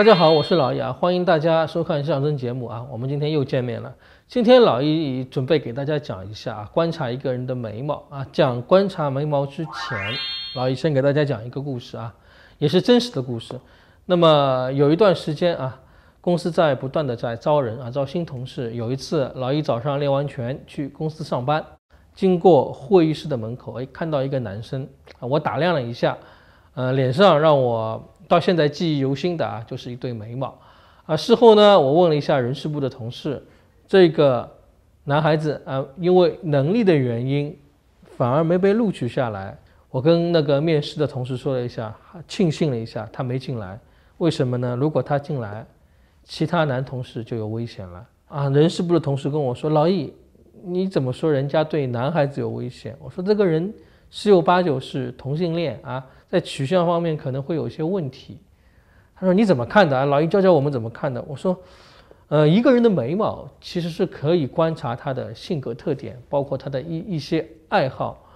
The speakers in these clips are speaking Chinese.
大家好，我是老易啊，欢迎大家收看相声节目啊，我们今天又见面了。今天老易准备给大家讲一下啊、观察一个人的眉毛啊，讲观察眉毛之前，老易先给大家讲一个故事啊，也是真实的故事。那么有一段时间啊，公司在不断的在招人啊，招新同事。有一次，老易早上练完拳去公司上班，经过会议室的门口，哎，看到一个男生，啊，我打量了一下，呃，脸上让我。到现在记忆犹新的啊，就是一对眉毛，啊，事后呢，我问了一下人事部的同事，这个男孩子啊，因为能力的原因，反而没被录取下来。我跟那个面试的同事说了一下，庆幸了一下，他没进来。为什么呢？如果他进来，其他男同事就有危险了啊。人事部的同事跟我说：“老易，你怎么说人家对男孩子有危险？”我说：“这个人。”十有八九是同性恋啊，在取向方面可能会有一些问题。他说：“你怎么看的啊？”老易教教我们怎么看的。我说：“呃，一个人的眉毛其实是可以观察他的性格特点，包括他的一一些爱好。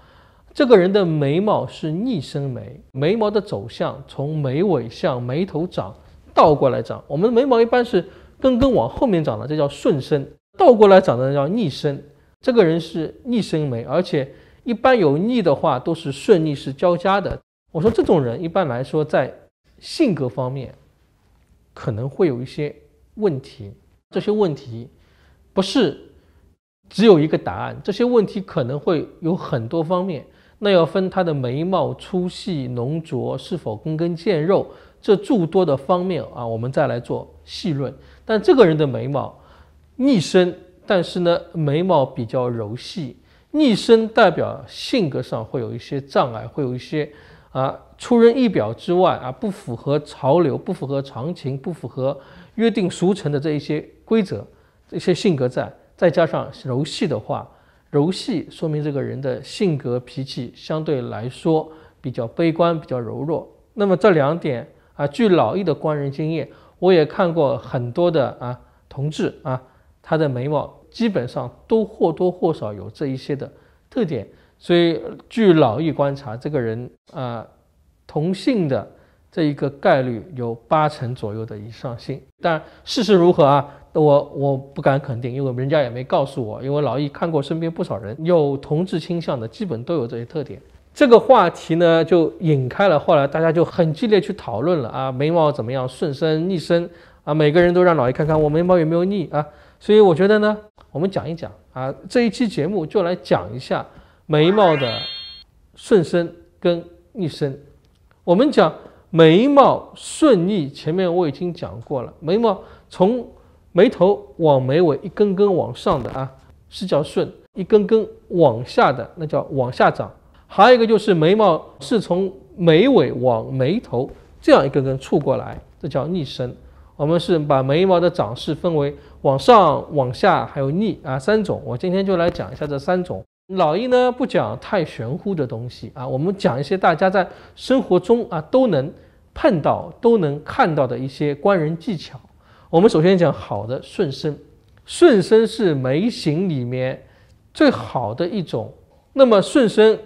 这个人的眉毛是逆生眉，眉毛的走向从眉尾向眉头长，倒过来长。我们的眉毛一般是根根往后面长的，这叫顺生；倒过来长的叫逆生。这个人是逆生眉，而且。”一般有逆的话都是顺逆是交加的。我说这种人一般来说在性格方面可能会有一些问题。这些问题不是只有一个答案，这些问题可能会有很多方面。那要分他的眉毛粗细、浓浊是否根根见肉这诸多的方面啊，我们再来做细论。但这个人的眉毛逆生，但是呢眉毛比较柔细。逆生代表性格上会有一些障碍，会有一些啊出人意表之外啊不符合潮流、不符合常情、不符合约定俗成的这一些规则，这些性格在再加上柔细的话，柔细说明这个人的性格脾气相对来说比较悲观、比较柔弱。那么这两点啊，据老一的观人经验，我也看过很多的啊同志啊，他的眉毛。基本上都或多或少有这一些的特点，所以据老易观察，这个人啊，同性的这一个概率有八成左右的以上性。但事实如何啊？我我不敢肯定，因为人家也没告诉我。因为老易看过身边不少人有同志倾向的，基本都有这些特点。这个话题呢就引开了，后来大家就很激烈去讨论了啊，眉毛怎么样，顺生逆生啊？每个人都让老易看看我眉毛有没有逆啊？所以我觉得呢，我们讲一讲啊，这一期节目就来讲一下眉毛的顺生跟逆生。我们讲眉毛顺逆，前面我已经讲过了，眉毛从眉头往眉尾一根根往上的啊，是叫顺；一根根往下的那叫往下长。还有一个就是眉毛是从眉尾往眉头这样一根根触过来，这叫逆生。我们是把眉毛的长势分为往上、往下，还有逆啊三种。我今天就来讲一下这三种。老易呢不讲太玄乎的东西啊，我们讲一些大家在生活中啊都能碰到、都能看到的一些观人技巧。我们首先讲好的顺生，顺生是眉形里面最好的一种。那么顺生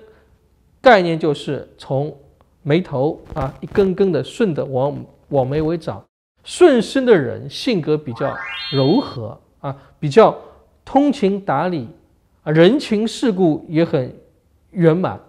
概念就是从眉头啊一根根的顺的往往眉尾长。顺身的人性格比较柔和啊，比较通情达理啊，人情世故也很圆满。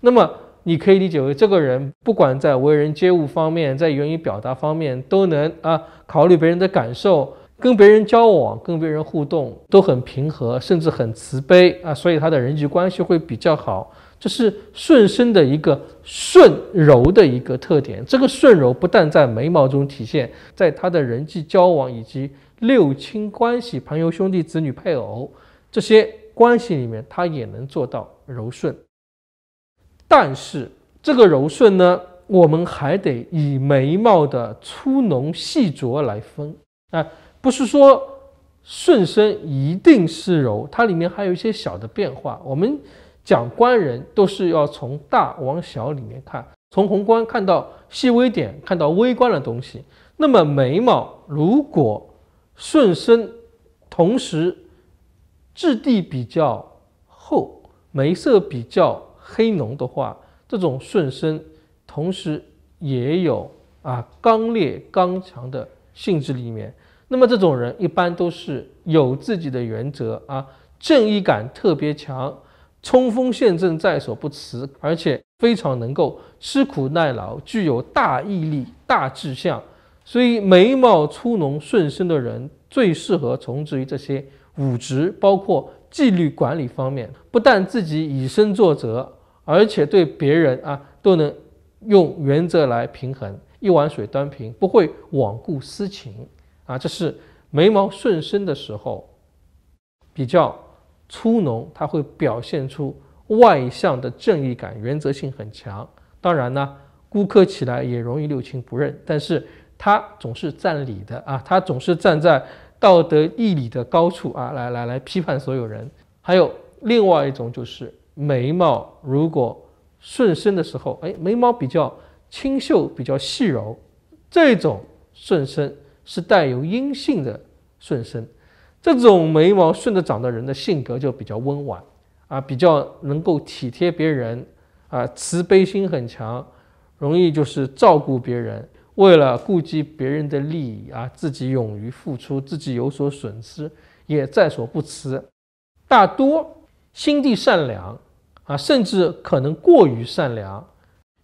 那么你可以理解为，这个人不管在为人接物方面，在言语表达方面，都能啊考虑别人的感受，跟别人交往、跟别人互动都很平和，甚至很慈悲啊，所以他的人际关系会比较好。这是顺生的一个顺柔的一个特点。这个顺柔不但在眉毛中体现在他的人际交往以及六亲关系、朋友、兄弟、子女、配偶这些关系里面，他也能做到柔顺。但是这个柔顺呢，我们还得以眉毛的粗浓细浊来分啊，不是说顺生一定是柔，它里面还有一些小的变化。我们。讲观人都是要从大往小里面看，从宏观看到细微点，看到微观的东西。那么眉毛如果顺生，同时质地比较厚，眉色比较黑浓的话，这种顺生同时也有啊刚烈刚强的性质里面。那么这种人一般都是有自己的原则啊，正义感特别强。冲锋陷阵在所不辞，而且非常能够吃苦耐劳，具有大毅力、大志向。所以，眉毛粗浓顺身的人最适合从事于这些武职，包括纪律管理方面。不但自己以身作则，而且对别人啊都能用原则来平衡，一碗水端平，不会罔顾私情啊。这是眉毛顺身的时候比较。粗农他会表现出外向的正义感，原则性很强。当然呢，孤科起来也容易六亲不认，但是他总是占理的啊，他总是站在道德义理的高处啊，来来来批判所有人。还有另外一种就是眉毛，如果顺身的时候，哎，眉毛比较清秀，比较细柔，这种顺身是带有阴性的顺身。这种眉毛顺着长的人的性格就比较温婉，啊，比较能够体贴别人，啊，慈悲心很强，容易就是照顾别人，为了顾及别人的利益啊，自己勇于付出，自己有所损失也在所不辞。大多心地善良，啊，甚至可能过于善良。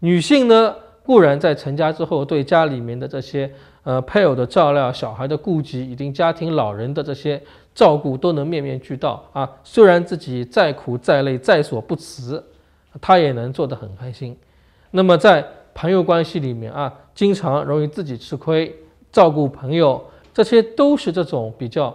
女性呢，固然在成家之后对家里面的这些。呃，配偶的照料、小孩的顾及、以及家庭老人的这些照顾都能面面俱到啊。虽然自己再苦再累在所不辞，他也能做得很开心。那么在朋友关系里面啊，经常容易自己吃亏，照顾朋友，这些都是这种比较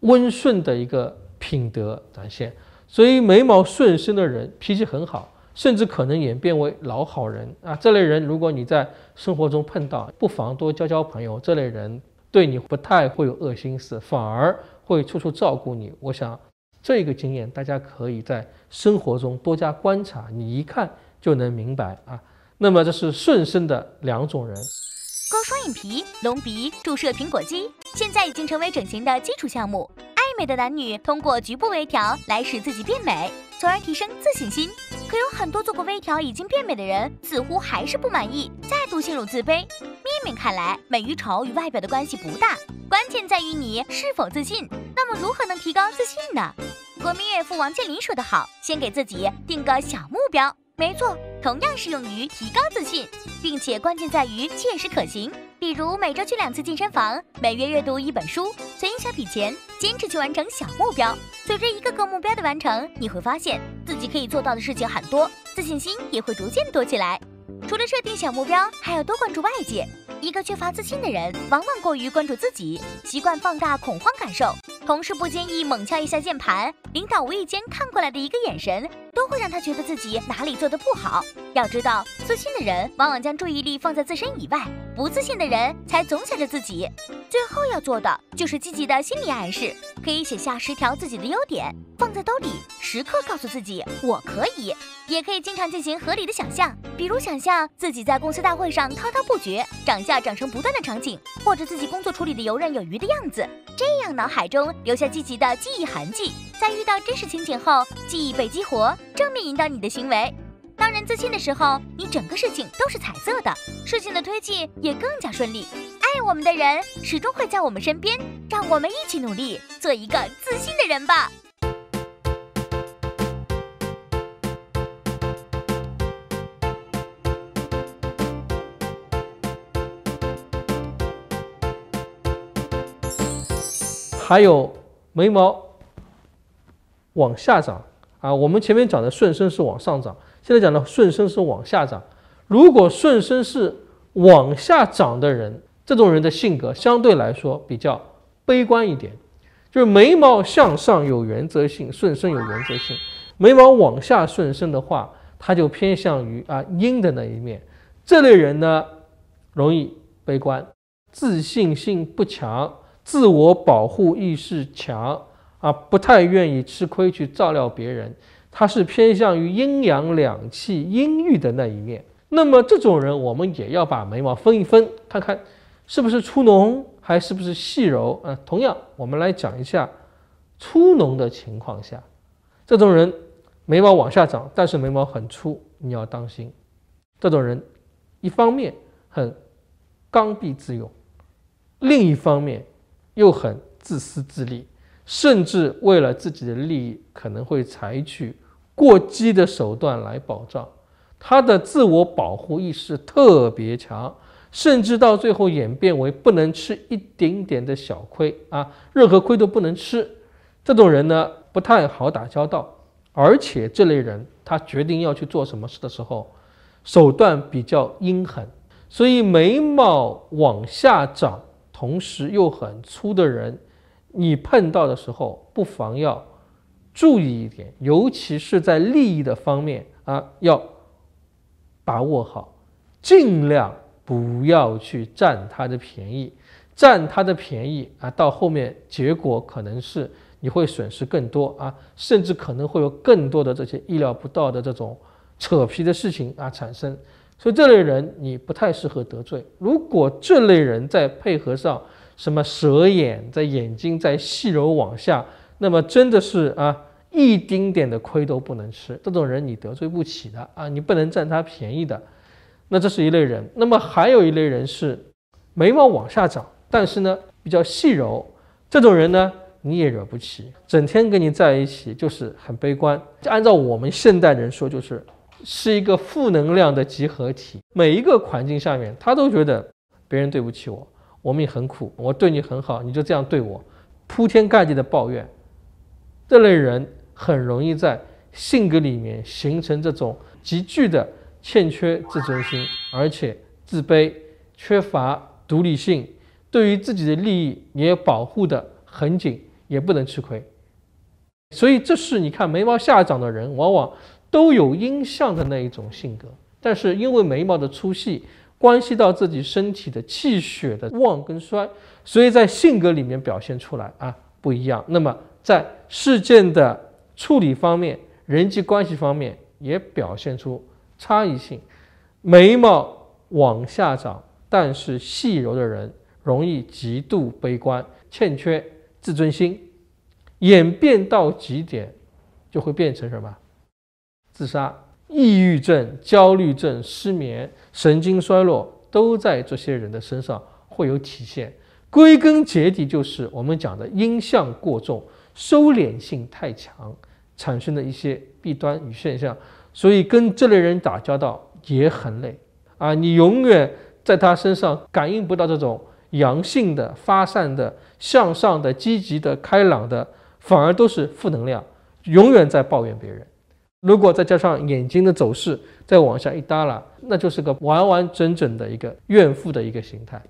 温顺的一个品德展现。所以眉毛顺身的人脾气很好。甚至可能演变为老好人啊！这类人，如果你在生活中碰到，不妨多交交朋友。这类人对你不太会有恶心思，反而会处处照顾你。我想，这个经验大家可以在生活中多加观察，你一看就能明白啊。那么，这是顺生的两种人。割双眼皮、隆鼻、注射苹果肌，现在已经成为整形的基础项目。爱美的男女通过局部微调来使自己变美，从而提升自信心。可有很多做过微调、已经变美的人，似乎还是不满意，再度陷入自卑。面面看来，美与丑与外表的关系不大，关键在于你是否自信。那么，如何能提高自信呢？国民岳父王健林说得好：，先给自己定个小目标。没错，同样适用于提高自信，并且关键在于切实可行。比如每周去两次健身房，每月阅读一本书，存一小笔钱，坚持去完成小目标。随着一个个目标的完成，你会发现自己可以做到的事情很多，自信心也会逐渐多起来。除了设定小目标，还要多关注外界。一个缺乏自信的人，往往过于关注自己，习惯放大恐慌感受。同事不经意猛敲一下键盘，领导无意间看过来的一个眼神，都会让他觉得自己哪里做的不好。要知道，自信的人往往将注意力放在自身以外。不自信的人才总想着自己，最后要做的就是积极的心理暗示。可以写下十条自己的优点，放在兜里，时刻告诉自己“我可以”。也可以经常进行合理的想象，比如想象自己在公司大会上滔滔不绝、涨价涨成不断的场景，或者自己工作处理的游刃有余的样子。这样脑海中留下积极的记忆痕迹，在遇到真实情景后，记忆被激活，正面引导你的行为。当人自信的时候，你整个事情都是彩色的，事情的推进也更加顺利。爱我们的人始终会在我们身边，让我们一起努力，做一个自信的人吧。还有眉毛往下长啊，我们前面讲的顺生是往上长，现在讲的顺身是往下长，如果顺身是往下长的人，这种人的性格相对来说比较悲观一点，就是眉毛向上有原则性，顺身有原则性；眉毛往下顺身的话，他就偏向于啊阴的那一面。这类人呢，容易悲观，自信心不强，自我保护意识强，啊，不太愿意吃亏去照料别人。他是偏向于阴阳两气阴郁的那一面，那么这种人我们也要把眉毛分一分，看看是不是粗浓还是不是细柔啊？同样，我们来讲一下粗浓的情况下，这种人眉毛往下长，但是眉毛很粗，你要当心。这种人一方面很刚愎自用，另一方面又很自私自利，甚至为了自己的利益可能会采取。过激的手段来保障，他的自我保护意识特别强，甚至到最后演变为不能吃一点点的小亏啊，任何亏都不能吃。这种人呢不太好打交道，而且这类人他决定要去做什么事的时候，手段比较阴狠。所以眉毛往下长，同时又很粗的人，你碰到的时候不妨要。注意一点，尤其是在利益的方面啊，要把握好，尽量不要去占他的便宜。占他的便宜啊，到后面结果可能是你会损失更多啊，甚至可能会有更多的这些意料不到的这种扯皮的事情啊产生。所以这类人你不太适合得罪。如果这类人在配合上什么蛇眼，在眼睛在细柔往下。那么真的是啊，一丁点的亏都不能吃，这种人你得罪不起的啊，你不能占他便宜的。那这是一类人。那么还有一类人是眉毛往下长，但是呢比较细柔，这种人呢你也惹不起。整天跟你在一起就是很悲观，就按照我们现代人说就是是一个负能量的集合体。每一个环境下面，他都觉得别人对不起我，我们也很苦，我对你很好，你就这样对我，铺天盖地的抱怨。这类人很容易在性格里面形成这种极具的欠缺自尊心，而且自卑、缺乏独立性，对于自己的利益也保护的很紧，也不能吃亏。所以，这是你看眉毛下长的人，往往都有阴相的那一种性格。但是，因为眉毛的粗细关系到自己身体的气血的旺跟衰，所以在性格里面表现出来啊不一样。那么，在事件的处理方面，人际关系方面也表现出差异性。眉毛往下长，但是细柔的人容易极度悲观，欠缺自尊心。演变到极点，就会变成什么？自杀、抑郁症、焦虑症、失眠、神经衰弱，都在这些人的身上会有体现。归根结底，就是我们讲的阴象过重。收敛性太强，产生的一些弊端与现象，所以跟这类人打交道也很累啊！你永远在他身上感应不到这种阳性的、发散的、向上的、积极的、开朗的，反而都是负能量，永远在抱怨别人。如果再加上眼睛的走势再往下一耷拉，那就是个完完整整的一个怨妇的一个形态。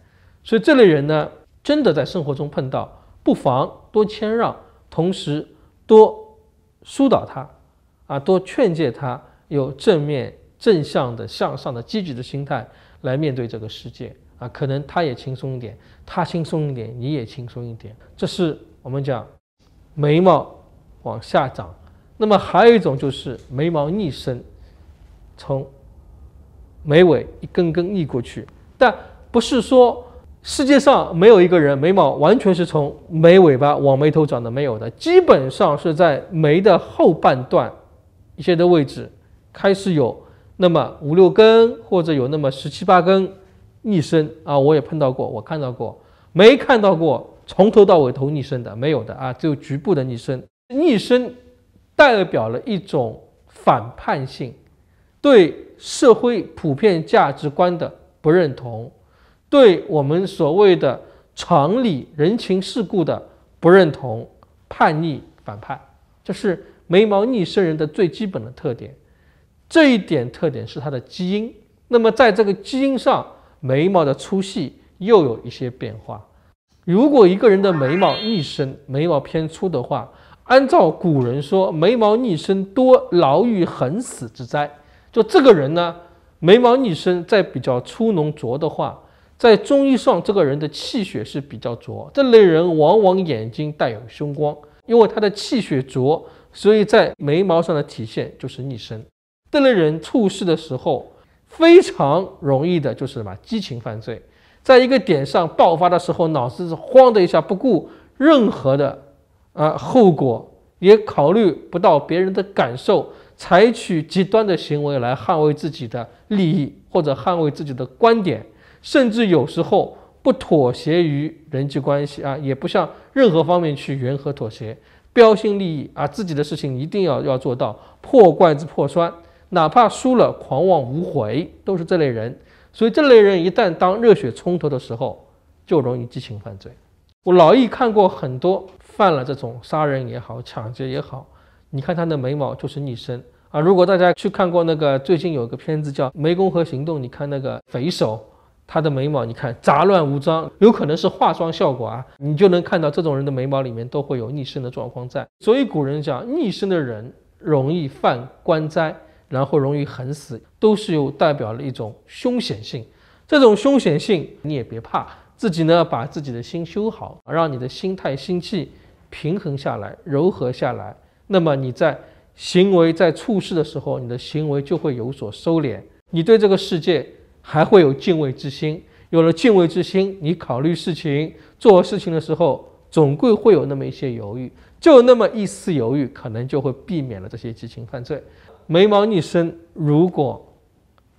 所以这类人呢，真的在生活中碰到，不妨多谦让。同时多疏导他，啊，多劝诫他，有正面、正向的、向上的、积极的心态来面对这个世界，啊，可能他也轻松一点，他轻松一点，你也轻松一点。这是我们讲眉毛往下长，那么还有一种就是眉毛逆生，从眉尾一根根逆过去，但不是说。世界上没有一个人眉毛完全是从眉尾巴往眉头长的，没有的，基本上是在眉的后半段一些的位置开始有那么五六根，或者有那么十七八根逆生啊，我也碰到过，我看到过，没看到过从头到尾头逆生的，没有的啊，只有局部的逆生。逆生代表了一种反叛性，对社会普遍价值观的不认同。对我们所谓的常理、人情世故的不认同、叛逆、反叛，这是眉毛逆生人的最基本的特点。这一点特点是它的基因。那么在这个基因上，眉毛的粗细又有一些变化。如果一个人的眉毛逆生，眉毛偏粗的话，按照古人说，眉毛逆生多劳于横死之灾。就这个人呢，眉毛逆生再比较粗浓浊的话。在中医上，这个人的气血是比较浊，这类人往往眼睛带有凶光，因为他的气血浊，所以在眉毛上的体现就是逆生。这类人处事的时候非常容易的就是什么激情犯罪，在一个点上爆发的时候，脑子是慌的一下，不顾任何的啊后果，也考虑不到别人的感受，采取极端的行为来捍卫自己的利益或者捍卫自己的观点。甚至有时候不妥协于人际关系啊，也不向任何方面去圆和妥协，标新立异啊，自己的事情一定要要做到破罐子破摔，哪怕输了，狂妄无悔，都是这类人。所以这类人一旦当热血冲头的时候，就容易激情犯罪。我老易看过很多犯了这种杀人也好，抢劫也好，你看他的眉毛就是逆生啊。如果大家去看过那个最近有个片子叫《湄公河行动》，你看那个匪首。他的眉毛你看杂乱无章，有可能是化妆效果啊，你就能看到这种人的眉毛里面都会有逆生的状况在。所以古人讲，逆生的人容易犯官灾，然后容易横死，都是有代表了一种凶险性。这种凶险性你也别怕，自己呢把自己的心修好，让你的心态心气平衡下来，柔和下来，那么你在行为在处事的时候，你的行为就会有所收敛，你对这个世界。还会有敬畏之心，有了敬畏之心，你考虑事情、做事情的时候，总归会有那么一些犹豫，就那么一丝犹豫，可能就会避免了这些激情犯罪。眉毛逆生，如果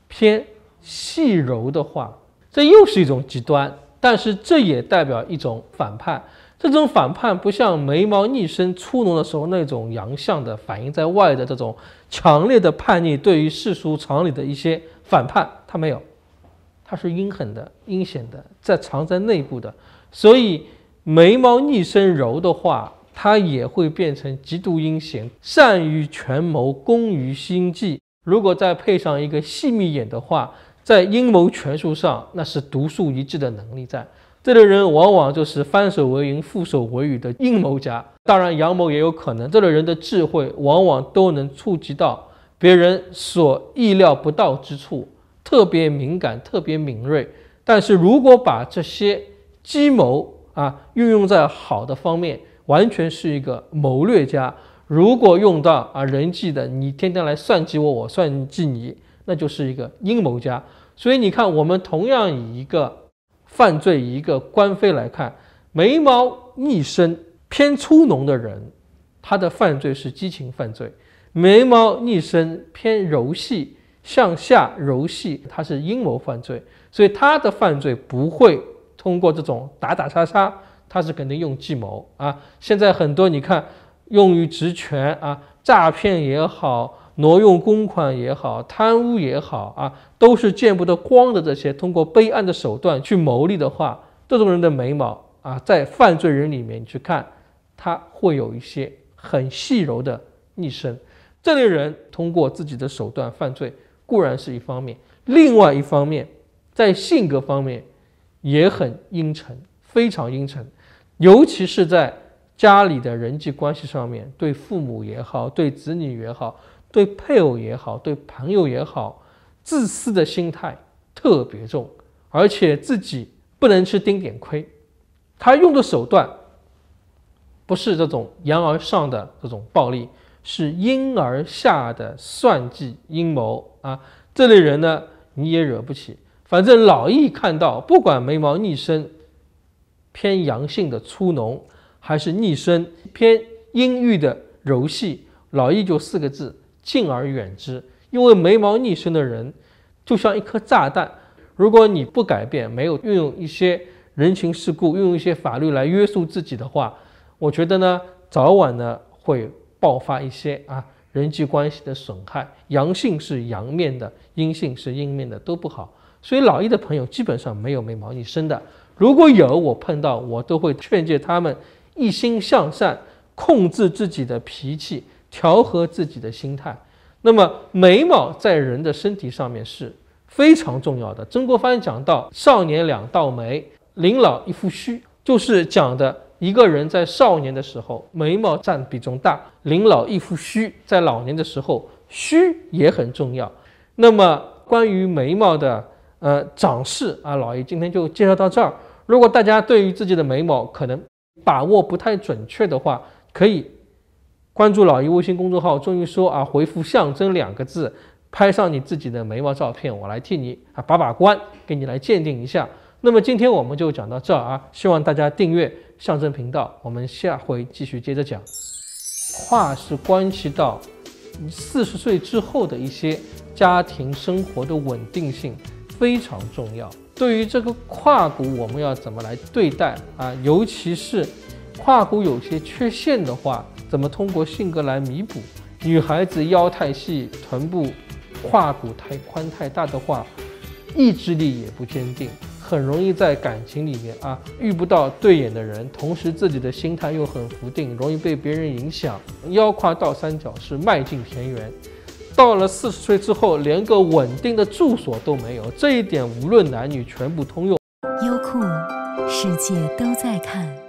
偏细柔的话，这又是一种极端，但是这也代表一种反叛。这种反叛不像眉毛逆生粗浓的时候那种阳相的反映在外的这种强烈的叛逆，对于世俗常理的一些反叛，他没有。他是阴狠的、阴险的，在藏在内部的，所以眉毛逆生柔的话，他也会变成极度阴险，善于权谋，攻于心计。如果再配上一个细密眼的话，在阴谋权术上那是独树一帜的能力。在这类人往往就是翻手为云、覆手为雨的阴谋家。当然，阳谋也有可能。这类人的智慧往往都能触及到别人所意料不到之处。特别敏感，特别敏锐，但是如果把这些计谋啊运用在好的方面，完全是一个谋略家；如果用到啊人际的，你天天来算计我，我算计你，那就是一个阴谋家。所以你看，我们同样以一个犯罪、一个官非来看，眉毛逆身、偏粗浓的人，他的犯罪是激情犯罪；眉毛逆身、偏柔细。向下柔细，他是阴谋犯罪，所以他的犯罪不会通过这种打打杀杀，他是肯定用计谋啊。现在很多你看，用于职权啊，诈骗也好，挪用公款也好，贪污也好啊，都是见不得光的这些，通过卑暗的手段去牟利的话，这种人的眉毛啊，在犯罪人里面去看，他会有一些很细柔的逆身。这类人通过自己的手段犯罪。固然是一方面，另外一方面，在性格方面也很阴沉，非常阴沉，尤其是在家里的人际关系上面对父母也好，对子女也好，对配偶也好，对朋友也好，自私的心态特别重，而且自己不能吃丁点亏，他用的手段不是这种言而上的这种暴力。是因而下的算计阴谋啊！这类人呢，你也惹不起。反正老易看到，不管眉毛逆生偏阳性的粗浓，还是逆生偏阴郁的柔细，老易就四个字：敬而远之。因为眉毛逆生的人，就像一颗炸弹。如果你不改变，没有运用一些人情世故，运用一些法律来约束自己的话，我觉得呢，早晚呢会。爆发一些啊人际关系的损害，阳性是阳面的，阴性是阴面的都不好，所以老一的朋友基本上没有眉毛你生的，如果有我碰到我都会劝诫他们一心向善，控制自己的脾气，调和自己的心态。那么眉毛在人的身体上面是非常重要的，曾国藩讲到少年两道眉，临老一副须，就是讲的。一个人在少年的时候，眉毛占比重大，临老亦复虚。在老年的时候，虚也很重要。那么关于眉毛的呃长势啊，老易今天就介绍到这儿。如果大家对于自己的眉毛可能把握不太准确的话，可以关注老易微信公众号“中医说”啊，回复“象征”两个字，拍上你自己的眉毛照片，我来替你啊把把关，给你来鉴定一下。那么今天我们就讲到这儿啊，希望大家订阅。象征频道，我们下回继续接着讲。胯是关系到四十岁之后的一些家庭生活的稳定性非常重要。对于这个胯骨，我们要怎么来对待啊？尤其是胯骨有些缺陷的话，怎么通过性格来弥补？女孩子腰太细，臀部胯骨太宽太大的话，意志力也不坚定。很容易在感情里面啊遇不到对眼的人，同时自己的心态又很浮定，容易被别人影响。腰胯倒三角是迈进田园，到了四十岁之后，连个稳定的住所都没有，这一点无论男女全部通用。优酷世界都在看。